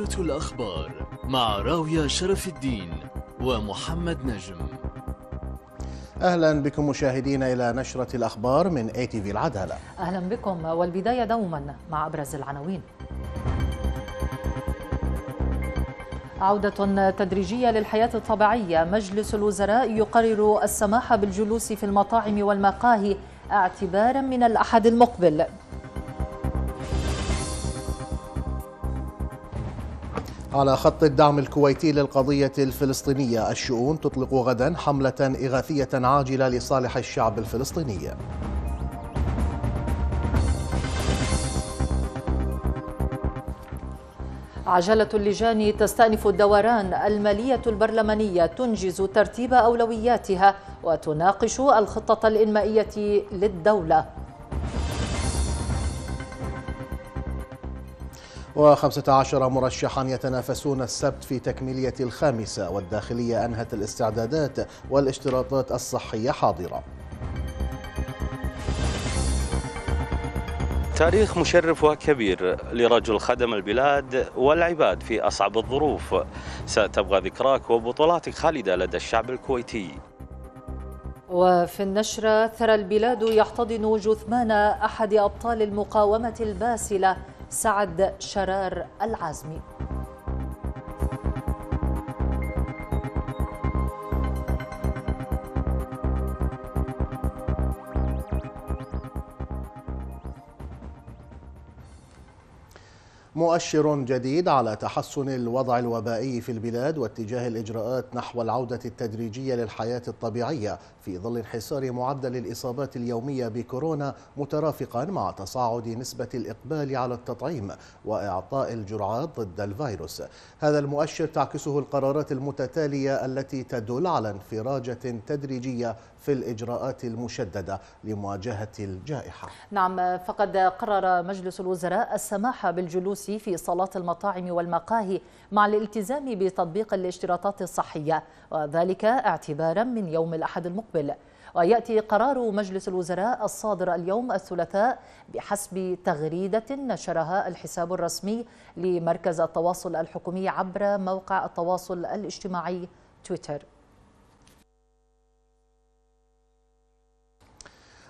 نشرة الأخبار مع راوية شرف الدين ومحمد نجم أهلا بكم مشاهدينا إلى نشرة الأخبار من اي تي في العدالة أهلا بكم والبداية دوما مع أبرز العناوين عودة تدريجية للحياة الطبيعية مجلس الوزراء يقرر السماح بالجلوس في المطاعم والمقاهي اعتبارا من الأحد المقبل على خط الدعم الكويتي للقضية الفلسطينية الشؤون تطلق غدا حملة إغاثية عاجلة لصالح الشعب الفلسطيني عجلة اللجان تستأنف الدوران المالية البرلمانية تنجز ترتيب أولوياتها وتناقش الخطة الإنمائية للدولة و15 مرشحا يتنافسون السبت في تكميلية الخامسة والداخلية أنهت الاستعدادات والاشتراطات الصحية حاضرة تاريخ مشرف وكبير لرجل خدم البلاد والعباد في أصعب الظروف ستبقى ذكراك وبطولاتك خالدة لدى الشعب الكويتي وفي النشرة ثرى البلاد يحتضن جثمان أحد أبطال المقاومة الباسلة سعد شرار العازمي مؤشر جديد على تحسن الوضع الوبائي في البلاد واتجاه الاجراءات نحو العوده التدريجيه للحياه الطبيعيه في ظل انحسار معدل الاصابات اليوميه بكورونا مترافقا مع تصاعد نسبه الاقبال على التطعيم واعطاء الجرعات ضد الفيروس. هذا المؤشر تعكسه القرارات المتتاليه التي تدل على انفراجه تدريجيه في الاجراءات المشدده لمواجهه الجائحه. نعم فقد قرر مجلس الوزراء السماح بالجلوس في صالات المطاعم والمقاهي مع الالتزام بتطبيق الاشتراطات الصحية وذلك اعتبارا من يوم الأحد المقبل ويأتي قرار مجلس الوزراء الصادر اليوم الثلاثاء بحسب تغريدة نشرها الحساب الرسمي لمركز التواصل الحكومي عبر موقع التواصل الاجتماعي تويتر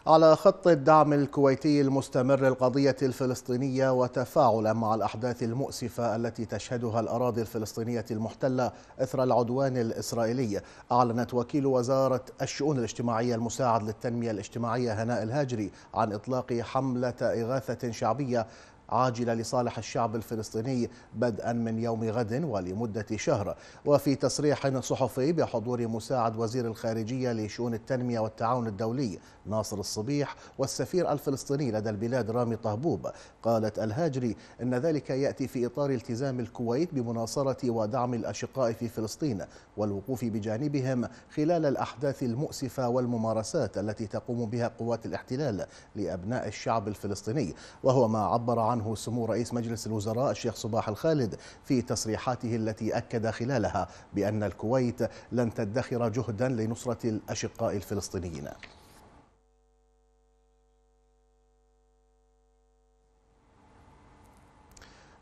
على خط الدعم الكويتي المستمر للقضية الفلسطينية وتفاعلا مع الأحداث المؤسفة التي تشهدها الأراضي الفلسطينية المحتلة إثر العدوان الإسرائيلي أعلنت وكيل وزارة الشؤون الاجتماعية المساعد للتنمية الاجتماعية هناء الهاجري عن إطلاق حملة إغاثة شعبية عاجلة لصالح الشعب الفلسطيني بدءا من يوم غد ولمدة شهر وفي تصريح صحفي بحضور مساعد وزير الخارجية لشؤون التنمية والتعاون الدولي ناصر الصبيح والسفير الفلسطيني لدى البلاد رامي طهبوب قالت الهاجري أن ذلك يأتي في إطار التزام الكويت بمناصرة ودعم الأشقاء في فلسطين والوقوف بجانبهم خلال الأحداث المؤسفة والممارسات التي تقوم بها قوات الاحتلال لأبناء الشعب الفلسطيني وهو ما عبر عنه عنه سمو رئيس مجلس الوزراء الشيخ صباح الخالد في تصريحاته التي أكد خلالها بأن الكويت لن تدخر جهدا لنصرة الأشقاء الفلسطينيين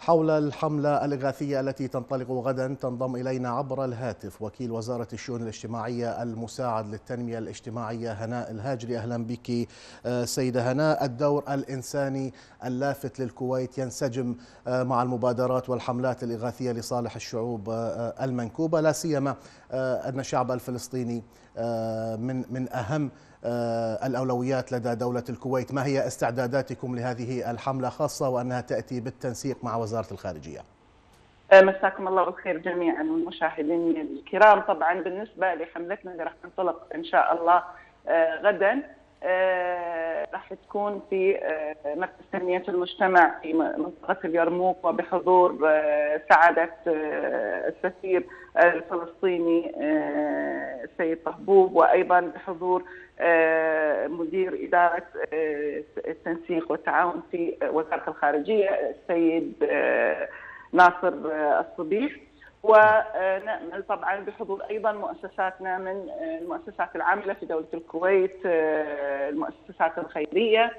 حول الحملة الإغاثية التي تنطلق غدا تنضم إلينا عبر الهاتف وكيل وزارة الشؤون الاجتماعية المساعد للتنمية الاجتماعية هناء الهاجري أهلا بك آه، سيدة هناء الدور الإنساني اللافت للكويت ينسجم آه، مع المبادرات والحملات الإغاثية لصالح الشعوب آه، المنكوبة لا سيما أن الشعب الفلسطيني من من أهم آه، الأولويات لدى دولة الكويت ما هي استعداداتكم لهذه الحملة خاصة وأنها تأتي بالتنسيق مع وزارة الخارجية آه، مساكم الله بالخير جميعا والمشاهدين الكرام طبعا بالنسبة لحملتنا اللي راح تنطلق إن شاء الله آه، غدا آه، راح تكون في آه، مركز تنمية المجتمع في منطقة اليرموك وبحضور آه، سعادة السفير الفلسطيني السيد طهبوب وأيضا بحضور مدير إدارة التنسيق والتعاون في وزارة الخارجية السيد ناصر الصبيح ونأمل طبعا بحضور أيضا مؤسساتنا من آه، المؤسسات العاملة في دولة الكويت آه، المؤسسات الخيرية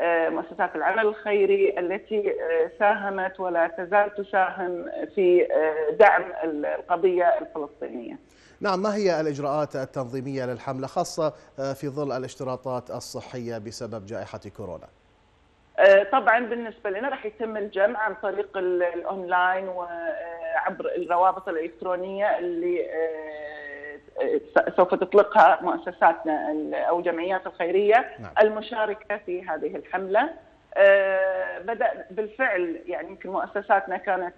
آه، مؤسسات العمل الخيري التي ساهمت ولا تزال تساهم في دعم القضية الفلسطينية نعم ما هي الإجراءات التنظيمية للحملة خاصة في ظل الاشتراطات الصحية بسبب جائحة كورونا؟ طبعا بالنسبة لنا راح يتم الجمع عن طريق الأونلاين و عبر الروابط الالكترونيه اللي آه، سوف تطلقها مؤسساتنا آه، او الجمعيات الخيريه نعم. المشاركه في هذه الحمله آه، بدأ بالفعل يعني يمكن مؤسساتنا كانت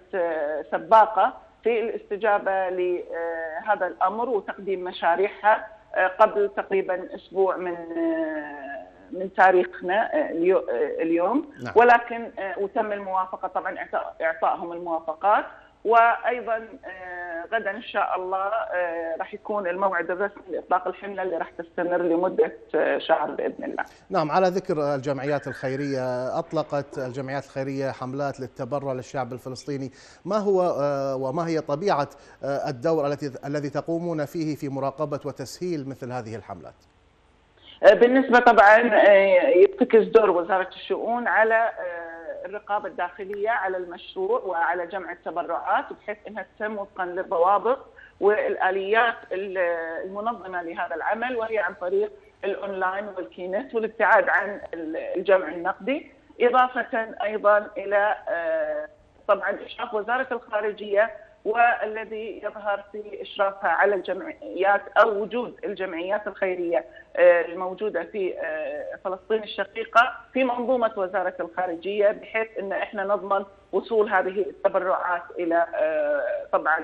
سباقه في الاستجابه لهذا الامر وتقديم مشاريعها قبل تقريبا اسبوع من من تاريخنا اليوم نعم. ولكن وتم الموافقه طبعا اعطائهم الموافقات وايضا آه، غدا ان شاء الله آه، راح يكون الموعد الرسمي لاطلاق الحمله اللي راح تستمر لمده آه، شهر باذن الله. نعم على ذكر الجمعيات الخيريه اطلقت الجمعيات الخيريه حملات للتبرع للشعب الفلسطيني، ما هو وما هي طبيعه الدور التي الذي تقومون فيه في مراقبه وتسهيل مثل هذه الحملات؟ بالنسبه طبعا يرتكز دور وزاره الشؤون على الرقابه الداخليه على المشروع وعلى جمع التبرعات بحيث انها تتم وفقا للضوابط والاليات المنظمه لهذا العمل وهي عن طريق الاونلاين والكينت والابتعاد عن الجمع النقدي اضافه ايضا الى آه، طبعا اشراف وزاره الخارجيه والذي يظهر في اشرافها على الجمعيات او وجود الجمعيات الخيريه آه، الموجوده في آه، فلسطين الشقيقه في منظومه وزاره الخارجيه بحيث ان احنا نضمن وصول هذه التبرعات الى آه، طبعا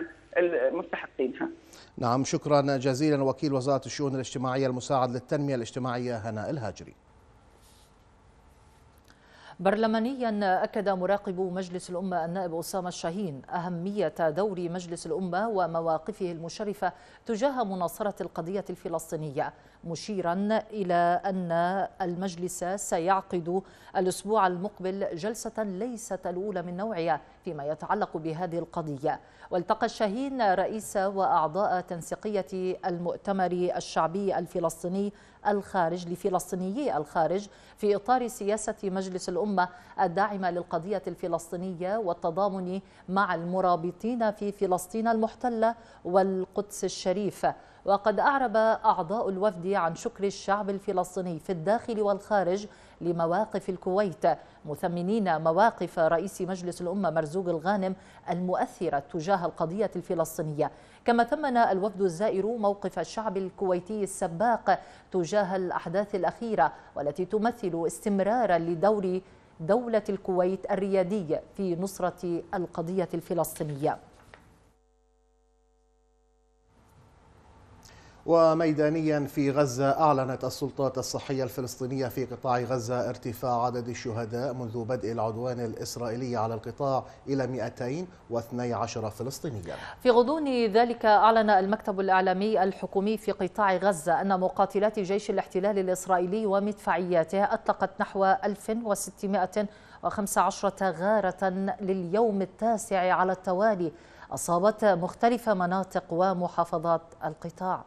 مستحقينها. نعم شكرا جزيلا وكيل وزاره الشؤون الاجتماعيه المساعد للتنميه الاجتماعيه هناء الهاجري. برلمانيا أكد مراقب مجلس الأمة النائب أسامة الشاهين أهمية دور مجلس الأمة ومواقفه المشرفة تجاه مناصرة القضية الفلسطينية مشيرا إلى أن المجلس سيعقد الأسبوع المقبل جلسة ليست الأولى من نوعها فيما يتعلق بهذه القضية والتقى الشاهين رئيس وأعضاء تنسيقية المؤتمر الشعبي الفلسطيني الخارج لفلسطينيي الخارج في إطار سياسة مجلس الأمة الأمة الداعمة للقضية الفلسطينية والتضامن مع المرابطين في فلسطين المحتلة والقدس الشريفة وقد أعرب أعضاء الوفد عن شكر الشعب الفلسطيني في الداخل والخارج لمواقف الكويت مثمنين مواقف رئيس مجلس الأمة مرزوق الغانم المؤثرة تجاه القضية الفلسطينية كما ثمن الوفد الزائر موقف الشعب الكويتي السباق تجاه الأحداث الأخيرة والتي تمثل استمرارا لدور دولة الكويت الريادية في نصرة القضية الفلسطينية وميدانيا في غزة أعلنت السلطات الصحية الفلسطينية في قطاع غزة ارتفاع عدد الشهداء منذ بدء العدوان الإسرائيلي على القطاع إلى 212 فلسطينيا في غضون ذلك أعلن المكتب الإعلامي الحكومي في قطاع غزة أن مقاتلات جيش الاحتلال الإسرائيلي ومدفعياته أطلقت نحو 1615 غارة لليوم التاسع على التوالي أصابت مختلف مناطق ومحافظات القطاع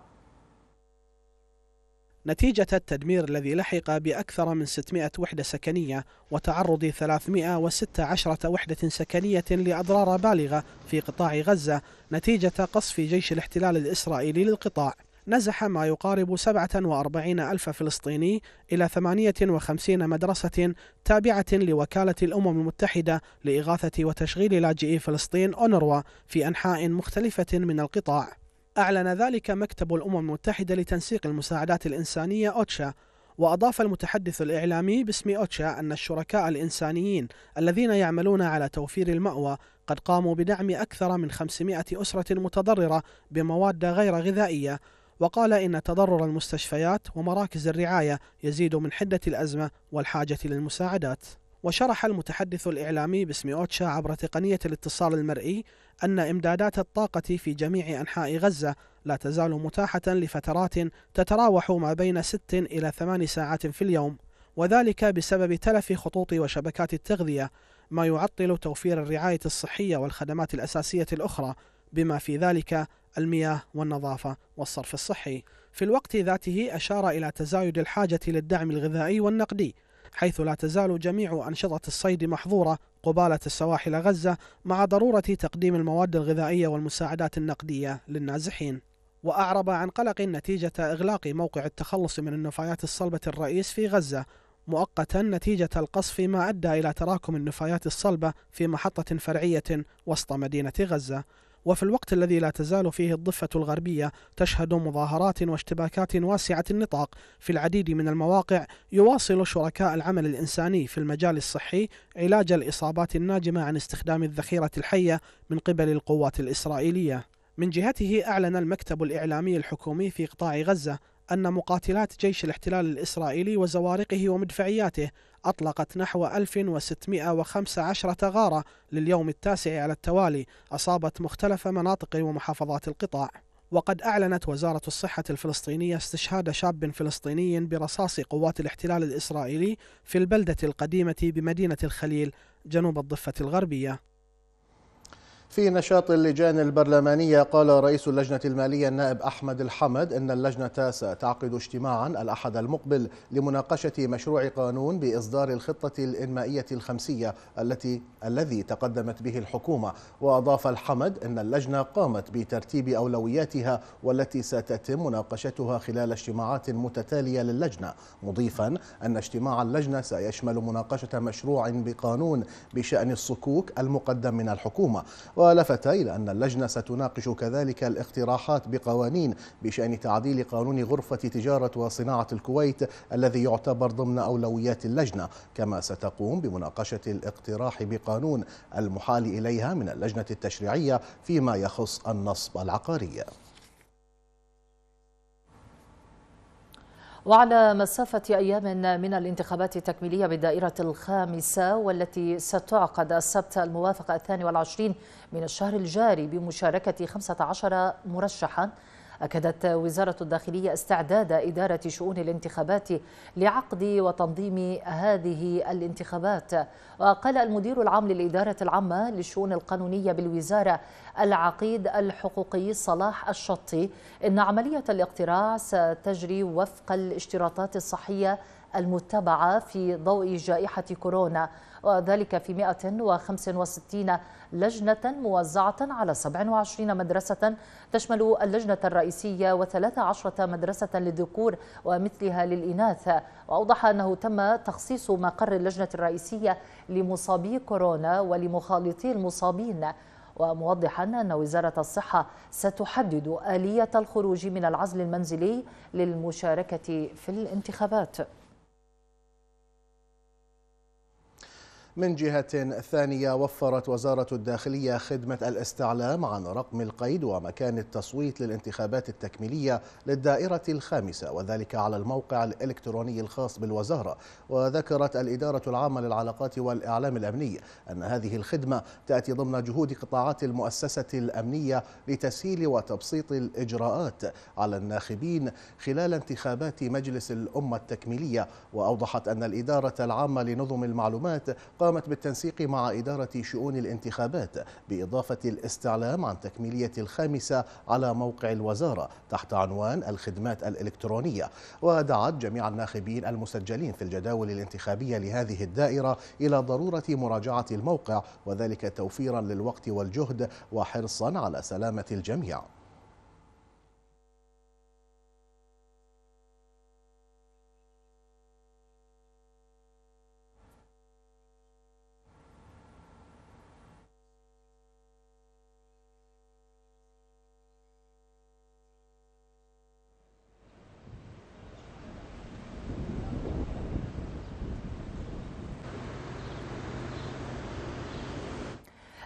نتيجة التدمير الذي لحق بأكثر من 600 وحدة سكنية وتعرض 316 وحدة سكنية لأضرار بالغة في قطاع غزة نتيجة قصف جيش الاحتلال الإسرائيلي للقطاع نزح ما يقارب 47 ألف فلسطيني إلى 58 مدرسة تابعة لوكالة الأمم المتحدة لإغاثة وتشغيل لاجئي فلسطين أونروا في أنحاء مختلفة من القطاع أعلن ذلك مكتب الأمم المتحدة لتنسيق المساعدات الإنسانية أوتشا وأضاف المتحدث الإعلامي باسم أوتشا أن الشركاء الإنسانيين الذين يعملون على توفير المأوى قد قاموا بدعم أكثر من 500 أسرة متضررة بمواد غير غذائية وقال إن تضرر المستشفيات ومراكز الرعاية يزيد من حدة الأزمة والحاجة للمساعدات وشرح المتحدث الإعلامي باسم أوتشا عبر تقنية الاتصال المرئي أن إمدادات الطاقة في جميع أنحاء غزة لا تزال متاحة لفترات تتراوح ما بين ست إلى ثمان ساعات في اليوم وذلك بسبب تلف خطوط وشبكات التغذية ما يعطل توفير الرعاية الصحية والخدمات الأساسية الأخرى بما في ذلك المياه والنظافة والصرف الصحي. في الوقت ذاته أشار إلى تزايد الحاجة للدعم الغذائي والنقدي، حيث لا تزال جميع أنشطة الصيد محظورة قبالة السواحل غزة مع ضرورة تقديم المواد الغذائية والمساعدات النقدية للنازحين وأعرب عن قلق نتيجة إغلاق موقع التخلص من النفايات الصلبة الرئيس في غزة مؤقتا نتيجة القصف ما أدى إلى تراكم النفايات الصلبة في محطة فرعية وسط مدينة غزة وفي الوقت الذي لا تزال فيه الضفة الغربية تشهد مظاهرات واشتباكات واسعة النطاق في العديد من المواقع يواصل شركاء العمل الإنساني في المجال الصحي علاج الإصابات الناجمة عن استخدام الذخيرة الحية من قبل القوات الإسرائيلية من جهته أعلن المكتب الإعلامي الحكومي في قطاع غزة أن مقاتلات جيش الاحتلال الإسرائيلي وزوارقه ومدفعياته أطلقت نحو 1615 غارة لليوم التاسع على التوالي أصابت مختلف مناطق ومحافظات القطاع وقد أعلنت وزارة الصحة الفلسطينية استشهاد شاب فلسطيني برصاص قوات الاحتلال الإسرائيلي في البلدة القديمة بمدينة الخليل جنوب الضفة الغربية في نشاط اللجان البرلمانية قال رئيس اللجنة المالية النائب أحمد الحمد أن اللجنة ستعقد اجتماعا الأحد المقبل لمناقشة مشروع قانون بإصدار الخطة الإنمائية الخمسية التي الذي تقدمت به الحكومة وأضاف الحمد أن اللجنة قامت بترتيب أولوياتها والتي ستتم مناقشتها خلال اجتماعات متتالية للجنة مضيفا أن اجتماع اللجنة سيشمل مناقشة مشروع بقانون بشأن الصكوك المقدم من الحكومة ولفت إلى أن اللجنة ستناقش كذلك الاقتراحات بقوانين بشأن تعديل قانون غرفة تجارة وصناعة الكويت الذي يعتبر ضمن أولويات اللجنة كما ستقوم بمناقشة الاقتراح بقانون المحال إليها من اللجنة التشريعية فيما يخص النصب العقاري وعلى مسافة أيام من الانتخابات التكميلية بالدائرة الخامسة والتي ستعقد السبت الموافق الثاني والعشرين من الشهر الجاري بمشاركة 15 مرشحاً أكدت وزارة الداخلية استعداد إدارة شؤون الانتخابات لعقد وتنظيم هذه الانتخابات وقال المدير العام للإدارة العامة للشؤون القانونية بالوزارة العقيد الحقوقي صلاح الشطي إن عملية الاقتراع ستجري وفق الاشتراطات الصحية المتبعة في ضوء جائحة كورونا وذلك في 165 لجنة موزعة على 27 مدرسة تشمل اللجنة الرئيسية و13 مدرسة للذكور ومثلها للإناث وأوضح أنه تم تخصيص مقر اللجنة الرئيسية لمصابي كورونا ولمخالطي المصابين وموضحا أن وزارة الصحة ستحدد آلية الخروج من العزل المنزلي للمشاركة في الانتخابات من جهة ثانية وفرت وزارة الداخلية خدمة الاستعلام عن رقم القيد ومكان التصويت للانتخابات التكميلية للدائرة الخامسة وذلك على الموقع الإلكتروني الخاص بالوزارة وذكرت الإدارة العامة للعلاقات والإعلام الأمني أن هذه الخدمة تأتي ضمن جهود قطاعات المؤسسة الأمنية لتسهيل وتبسيط الإجراءات على الناخبين خلال انتخابات مجلس الأمة التكميلية وأوضحت أن الإدارة العامة لنظم المعلومات قامت بالتنسيق مع إدارة شؤون الانتخابات بإضافة الاستعلام عن تكميلية الخامسة على موقع الوزارة تحت عنوان الخدمات الإلكترونية ودعت جميع الناخبين المسجلين في الجداول الانتخابية لهذه الدائرة إلى ضرورة مراجعة الموقع وذلك توفيرا للوقت والجهد وحرصا على سلامة الجميع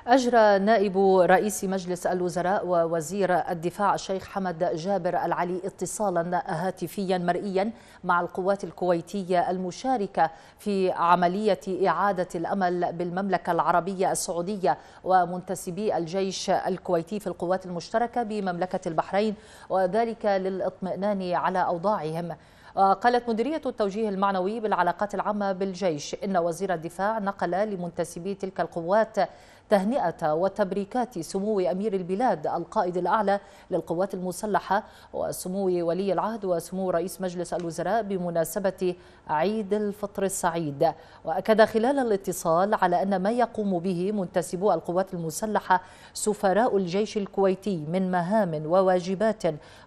أجرى نائب رئيس مجلس الوزراء ووزير الدفاع الشيخ حمد جابر العلي اتصالا هاتفيا مرئيا مع القوات الكويتية المشاركة في عملية إعادة الأمل بالمملكة العربية السعودية ومنتسبي الجيش الكويتي في القوات المشتركة بمملكة البحرين وذلك للاطمئنان على أوضاعهم قالت مديرية التوجيه المعنوي بالعلاقات العامة بالجيش إن وزير الدفاع نقل لمنتسبي تلك القوات تهنئة وتبريكات سمو أمير البلاد القائد الأعلى للقوات المسلحة وسمو ولي العهد وسمو رئيس مجلس الوزراء بمناسبة عيد الفطر السعيد وأكد خلال الاتصال على أن ما يقوم به منتسبو القوات المسلحة سفراء الجيش الكويتي من مهام وواجبات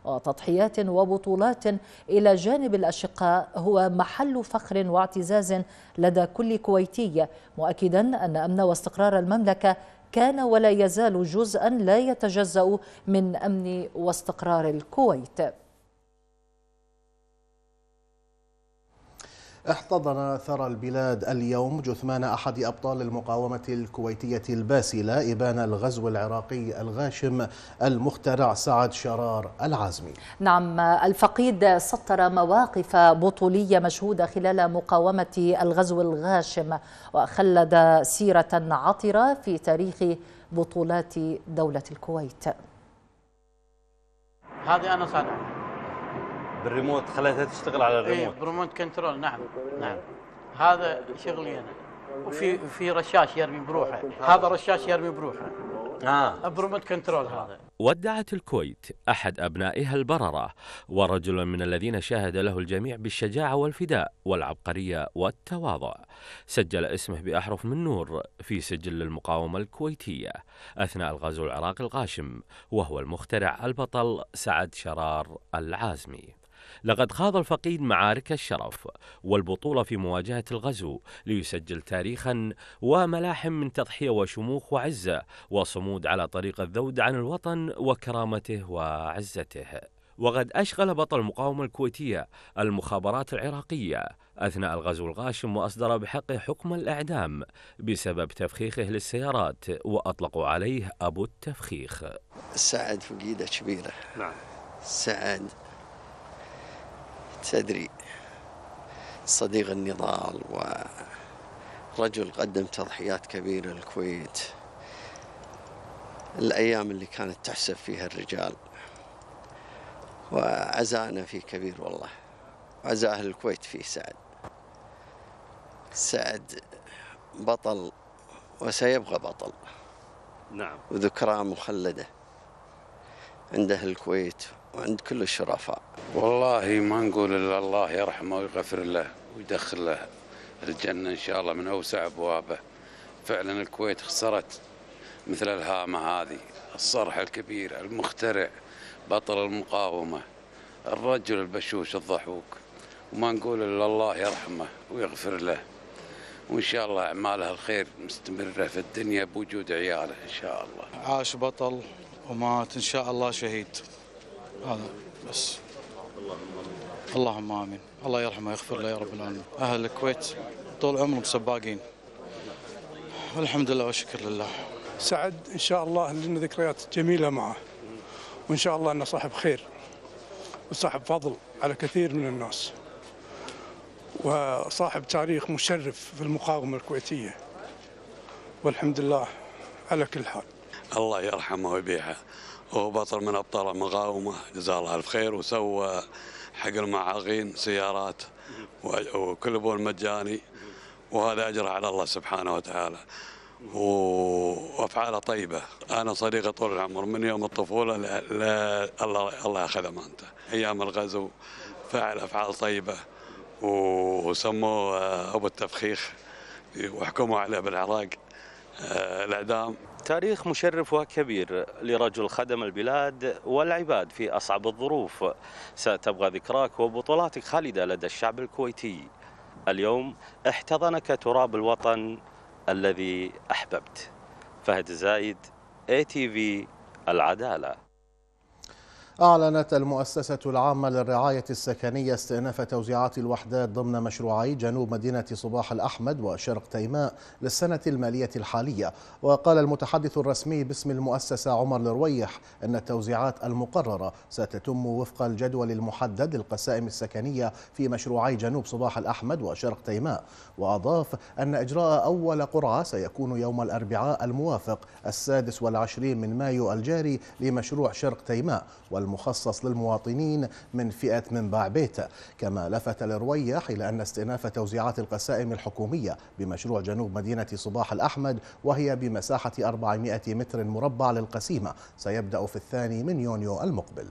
وتضحيات وبطولات إلى جانب الأشقاء هو محل فخر واعتزاز لدى كل كويتي مؤكدا أن أمن واستقرار المملكة كان ولا يزال جزءا لا يتجزأ من أمن واستقرار الكويت احتضن ثرى البلاد اليوم جثمان أحد أبطال المقاومة الكويتية الباسلة إبان الغزو العراقي الغاشم المخترع سعد شرار العازمي نعم الفقيد سطر مواقف بطولية مشهودة خلال مقاومة الغزو الغاشم وخلد سيرة عطرة في تاريخ بطولات دولة الكويت هذه أنا صانع بالريموت خليتها تشتغل على إيه، الريموت ايه بريموت كنترول نعم نعم هذا شغلي انا وفي في رشاش يرمي بروحه هذا رشاش يرمي بروحه آه. بريموت كنترول هذا ودعت الكويت أحد أبنائها البررة ورجل من الذين شاهد له الجميع بالشجاعة والفداء والعبقرية والتواضع سجل اسمه بأحرف من نور في سجل المقاومة الكويتية أثناء الغزو العراقي الغاشم وهو المخترع البطل سعد شرار العازمي لقد خاض الفقيد معارك الشرف والبطولة في مواجهة الغزو ليسجل تاريخا وملاحم من تضحية وشموخ وعزة وصمود على طريق الذود عن الوطن وكرامته وعزته وقد أشغل بطل المقاومة الكويتية المخابرات العراقية أثناء الغزو الغاشم وأصدر بحقه حكم الإعدام بسبب تفخيخه للسيارات وأطلقوا عليه أبو التفخيخ سعد فقيدة كبيرة نعم سعد تدري صديق النضال ورجل قدم تضحيات كبيرة للكويت الأيام اللي كانت تحسب فيها الرجال وعزانا فيه كبير والله وعزا أهل الكويت فيه سعد سعد بطل وسيبقى بطل نعم وذكراه مخلدة عند أهل الكويت وعند كل الشرفاء والله ما نقول إلا الله يرحمه ويغفر له ويدخل له الجنة إن شاء الله من أوسع أبوابه فعلا الكويت خسرت مثل الهامة هذه الصرح الكبير المخترع بطل المقاومة الرجل البشوش الضحوك وما نقول إلا الله يرحمه ويغفر له وان شاء الله اعمالها الخير مستمره في الدنيا بوجود عياله ان شاء الله. عاش بطل ومات ان شاء الله شهيد. هذا بس اللهم امين الله يرحمه ويغفر له يا رب العالمين اهل الكويت طول عمرهم سباقين الحمد لله والشكر لله سعد ان شاء الله لنا ذكريات جميله معه وان شاء الله انه صاحب خير وصاحب فضل على كثير من الناس وصاحب تاريخ مشرف في المقاومه الكويتيه والحمد لله على كل حال الله يرحمه ويبيعه وهو بطل من أبطال المقاومة جزاه الله الف خير وسوى حق المعاقين سيارات وكل بول مجاني وهذا أجره على الله سبحانه وتعالى وافعاله طيبه انا صديقه طول العمر من يوم الطفوله لا, لا الله الله ياخذ امانته ايام الغزو فعل افعال طيبه وسموه ابو التفخيخ وحكموا عليه بالعراق آه، الاعدام التاريخ مشرف وكبير لرجل خدم البلاد والعباد في أصعب الظروف ستبقى ذكراك وبطولاتك خالدة لدى الشعب الكويتي اليوم احتضنك تراب الوطن الذي أحببت فهد زايد اي تي في العداله أعلنت المؤسسة العامة للرعاية السكنية استئناف توزيعات الوحدات ضمن مشروعي جنوب مدينة صباح الأحمد وشرق تيماء للسنة المالية الحالية وقال المتحدث الرسمي باسم المؤسسة عمر الرويح أن التوزيعات المقررة ستتم وفق الجدول المحدد للقسائم السكنية في مشروعي جنوب صباح الأحمد وشرق تيماء وأضاف أن إجراء أول قرعة سيكون يوم الأربعاء الموافق السادس والعشرين من مايو الجاري لمشروع شرق تيماء المخصص للمواطنين من فئة باع بيت كما لفت الرويح إلى أن استئناف توزيعات القسائم الحكومية بمشروع جنوب مدينة صباح الأحمد وهي بمساحة 400 متر مربع للقسيمة سيبدأ في الثاني من يونيو المقبل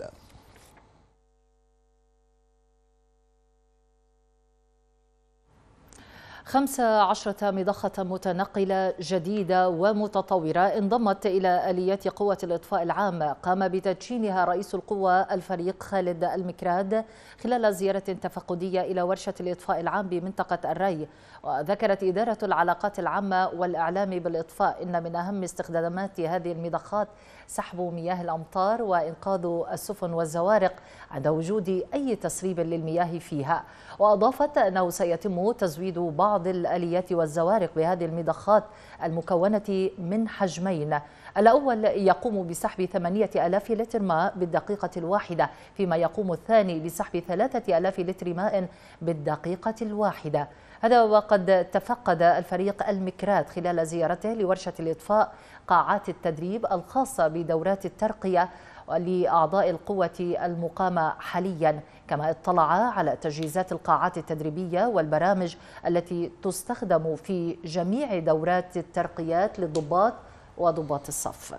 15 عشرة مضخة متنقلة جديدة ومتطورة انضمت إلى آليات قوة الإطفاء العام قام بتدشينها رئيس القوة الفريق خالد المكراد خلال زيارة تفقدية إلى ورشة الإطفاء العام بمنطقة الري وذكرت إدارة العلاقات العامة والإعلام بالإطفاء إن من أهم استخدامات هذه المضخات سحب مياه الأمطار وإنقاذ السفن والزوارق عند وجود أي تسريب للمياه فيها وأضافت أنه سيتم تزويد بعض الآليات والزوارق بهذه المضخات المكونة من حجمين الأول يقوم بسحب 8000 لتر ماء بالدقيقة الواحدة فيما يقوم الثاني بسحب 3000 لتر ماء بالدقيقة الواحدة هذا وقد تفقد الفريق المكرات خلال زيارته لورشة الإطفاء قاعات التدريب الخاصة بدورات الترقية لأعضاء القوة المقامة حاليا كما اطلع على تجهيزات القاعات التدريبية والبرامج التي تستخدم في جميع دورات الترقيات للضباط وضباط الصف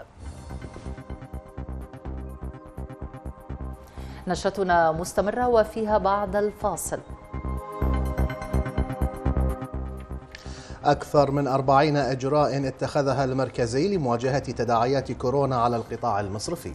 نشرتنا مستمرة وفيها بعد الفاصل أكثر من أربعين إجراء اتخذها المركزي لمواجهة تداعيات كورونا على القطاع المصرفي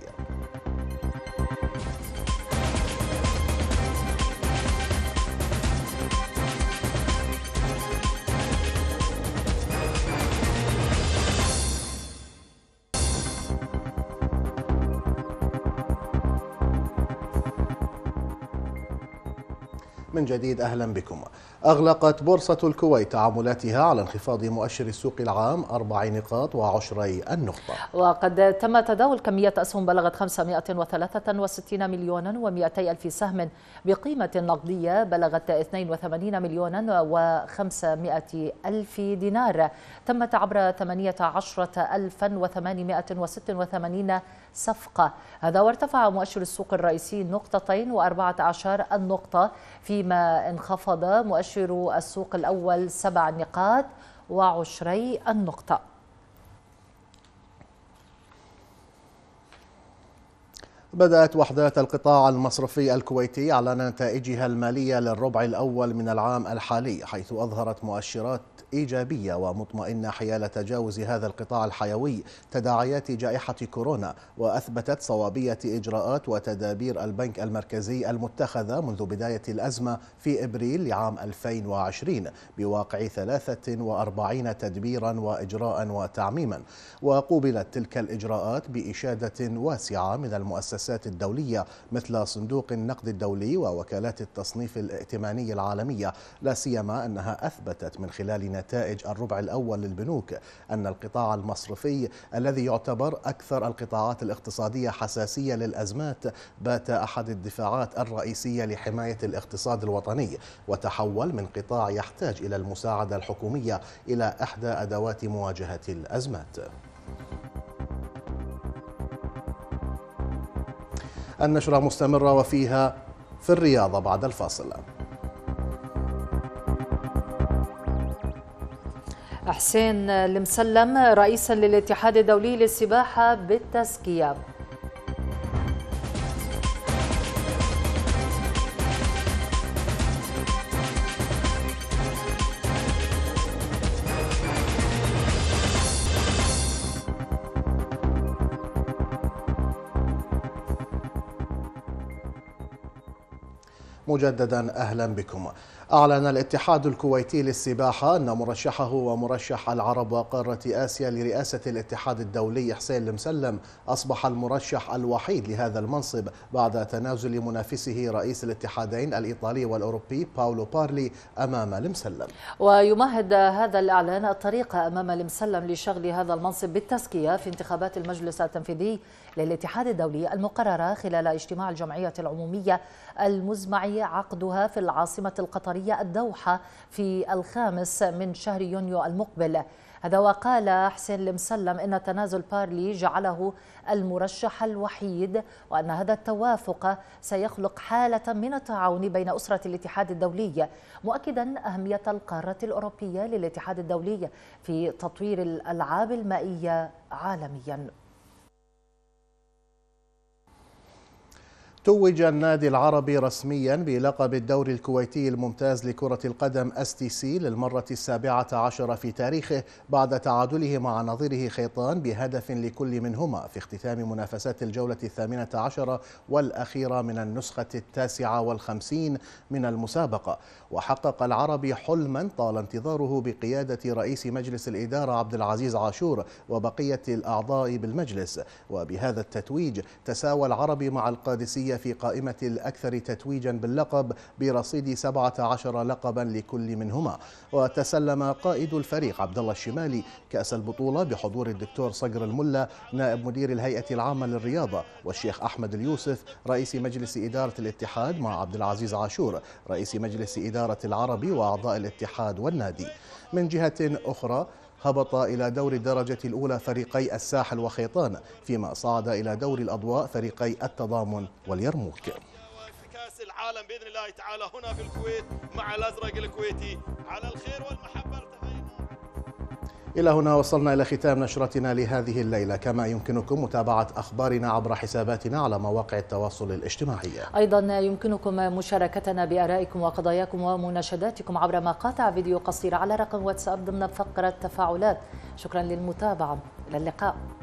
من جديد أهلا بكم أغلقت بورصة الكويت تعاملاتها على انخفاض مؤشر السوق العام أربع نقاط وعشري النقطة وقد تم تداول كمية أسهم بلغت 563 مليونا و200 ألف سهم بقيمة نقدية بلغت 82 مليونا و500 ألف دينار تمت عبر 18886 صفقة هذا وارتفع مؤشر السوق الرئيسي نقطتين و14 النقطة في فيما انخفض مؤشر السوق الأول سبع نقاط وعشري النقطة بدأت وحدات القطاع المصرفي الكويتي على نتائجها المالية للربع الأول من العام الحالي حيث أظهرت مؤشرات إيجابية ومطمئنة حيال تجاوز هذا القطاع الحيوي تداعيات جائحة كورونا وأثبتت صوابية إجراءات وتدابير البنك المركزي المتخذة منذ بداية الأزمة في إبريل لعام 2020 بواقع 43 تدبيرا وإجراء وتعميما وقوبلت تلك الإجراءات بإشادة واسعة من المؤسسات المؤسسات الدولية مثل صندوق النقد الدولي ووكالات التصنيف الائتماني العالمية لا سيما أنها أثبتت من خلال نتائج الربع الأول للبنوك أن القطاع المصرفي الذي يعتبر أكثر القطاعات الاقتصادية حساسية للأزمات بات أحد الدفاعات الرئيسية لحماية الاقتصاد الوطني وتحول من قطاع يحتاج إلى المساعدة الحكومية إلى إحدى أدوات مواجهة الأزمات. النشرة مستمرة وفيها في الرياضة بعد الفاصل حسين المسلم رئيسا للاتحاد الدولي للسباحة بالتزكية مجددا أهلا بكم أعلن الاتحاد الكويتي للسباحة أن مرشحه ومرشح العرب وقارة آسيا لرئاسة الاتحاد الدولي حسين المسلم أصبح المرشح الوحيد لهذا المنصب بعد تنازل منافسه رئيس الاتحادين الإيطالي والأوروبي باولو بارلي أمام المسلم ويمهد هذا الإعلان الطريقة أمام المسلم لشغل هذا المنصب بالتزكية في انتخابات المجلس التنفيذي للاتحاد الدولي المقررة خلال اجتماع الجمعية العمومية المزمع عقدها في العاصمة القطرية العربية الدوحة في الخامس من شهر يونيو المقبل هذا وقال حسين المسلم أن تنازل بارلي جعله المرشح الوحيد وأن هذا التوافق سيخلق حالة من التعاون بين أسرة الاتحاد الدولي مؤكدا أهمية القارة الأوروبية للاتحاد الدولي في تطوير الألعاب المائية عالميا توج النادي العربي رسميا بلقب الدوري الكويتي الممتاز لكرة القدم اس تي سي للمرة السابعة عشرة في تاريخه بعد تعادله مع نظيره خيطان بهدف لكل منهما في اختتام منافسات الجولة الثامنة عشرة والأخيرة من النسخة التاسعة والخمسين من المسابقة وحقق العربي حلما طال انتظاره بقيادة رئيس مجلس الإدارة عبد العزيز عاشور وبقية الأعضاء بالمجلس وبهذا التتويج تساوى العربي مع القادسية في قائمة الأكثر تتويجا باللقب برصيد 17 لقبا لكل منهما وتسلم قائد الفريق عبد الله الشمالي كأس البطولة بحضور الدكتور صقر الملا نائب مدير الهيئة العامة للرياضة والشيخ أحمد اليوسف رئيس مجلس إدارة الاتحاد مع عبد العزيز عاشور رئيس مجلس إدارة العربي وأعضاء الاتحاد والنادي من جهة أخرى هبط إلى دور الدرجة الأولى فريقي الساحل وخيطان فيما صعد إلى دور الأضواء فريقي التضامن واليرموك كأس العالم بإذن الله تعالى هنا في الكويت مع الأزرق الكويتي على الخير والمحبة إلى هنا وصلنا إلى ختام نشرتنا لهذه الليلة كما يمكنكم متابعة أخبارنا عبر حساباتنا على مواقع التواصل الاجتماعي أيضا يمكنكم مشاركتنا بأرائكم وقضاياكم ومناشداتكم عبر مقاطع فيديو قصيرة على رقم واتساب ضمن فقرة تفاعلات شكرا للمتابعة إلى اللقاء